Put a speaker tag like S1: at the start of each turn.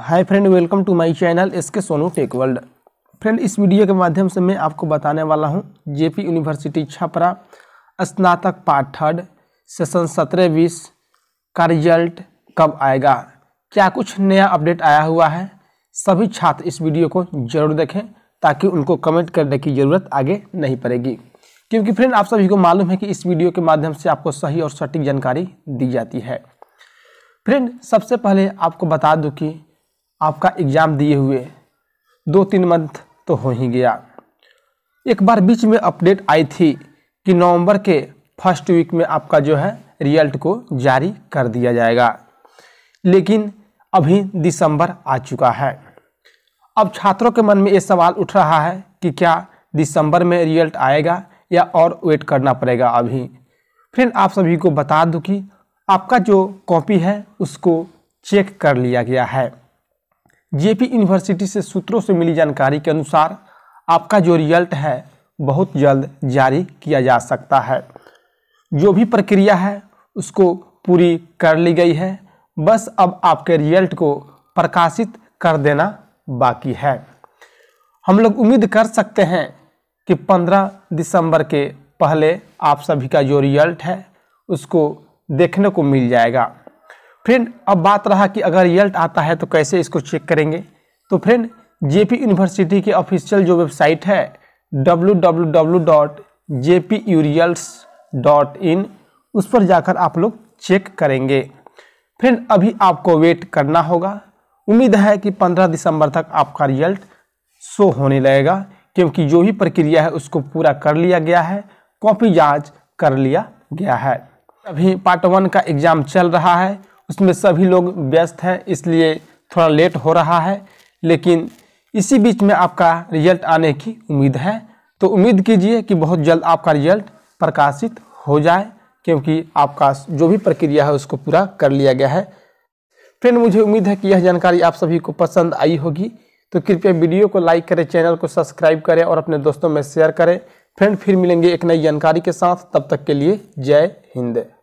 S1: hi friend welcome to my channel S K Sonu tech world friend इस video के माध्यम से मैं आपको बताने वाला हूं जेपी यूनिवर्सिटी छपरा स्नातक पार्ट थर्ड सेशन सत्रह बीस का रिजल्ट कब आएगा क्या कुछ नया अपडेट आया हुआ है सभी छात्र इस वीडियो को जरूर देखें ताकि उनको कमेंट करने की ज़रूरत आगे नहीं पड़ेगी क्योंकि फ्रेंड आप सभी को मालूम है कि इस वीडियो के माध्यम से आपको सही और सटीक जानकारी दी जाती है फ्रेंड सबसे पहले आपको बता दूं कि आपका एग्ज़ाम दिए हुए दो तीन मंथ तो हो ही गया एक बार बीच में अपडेट आई थी कि नवंबर के फर्स्ट वीक में आपका जो है रिजल्ट को जारी कर दिया जाएगा लेकिन अभी दिसंबर आ चुका है अब छात्रों के मन में ये सवाल उठ रहा है कि क्या दिसंबर में रिजल्ट आएगा या और वेट करना पड़ेगा अभी फ्रेंड आप सभी को बता दूं कि आपका जो कॉपी है उसको चेक कर लिया गया है जेपी यूनिवर्सिटी से सूत्रों से मिली जानकारी के अनुसार आपका जो रिजल्ट है बहुत जल्द जारी किया जा सकता है जो भी प्रक्रिया है उसको पूरी कर ली गई है बस अब आपके रिजल्ट को प्रकाशित कर देना बाकी है हम लोग उम्मीद कर सकते हैं कि 15 दिसंबर के पहले आप सभी का जो रिजल्ट है उसको देखने को मिल जाएगा फ्रेंड अब बात रहा कि अगर रिजल्ट आता है तो कैसे इसको चेक करेंगे तो फ्रेंड जेपी यूनिवर्सिटी की ऑफिशियल जो वेबसाइट है W W W dot J P यूरियल्स डॉट इन उस पर जाकर आप लोग चेक करेंगे फ्रेंड अभी आपको वेट करना होगा उम्मीद है कि 15 दिसंबर तक आपका रिजल्ट शो होने लगेगा क्योंकि जो भी प्रक्रिया है उसको पूरा कर लिया गया है कॉपी जांच कर लिया गया है अभी पार्ट वन का एग्ज़ाम चल रहा है उसमें सभी लोग व्यस्त हैं इसलिए थोड़ा लेट हो रहा है लेकिन इसी बीच में आपका रिजल्ट आने की उम्मीद है तो उम्मीद कीजिए कि बहुत जल्द आपका रिजल्ट प्रकाशित हो जाए क्योंकि आपका जो भी प्रक्रिया है उसको पूरा कर लिया गया है फ्रेंड मुझे उम्मीद है कि यह जानकारी आप सभी को पसंद आई होगी तो कृपया वीडियो को लाइक करें चैनल को सब्सक्राइब करें और अपने दोस्तों में शेयर करें फ्रेंड फिर मिलेंगे एक नई जानकारी के साथ तब तक के लिए जय हिंद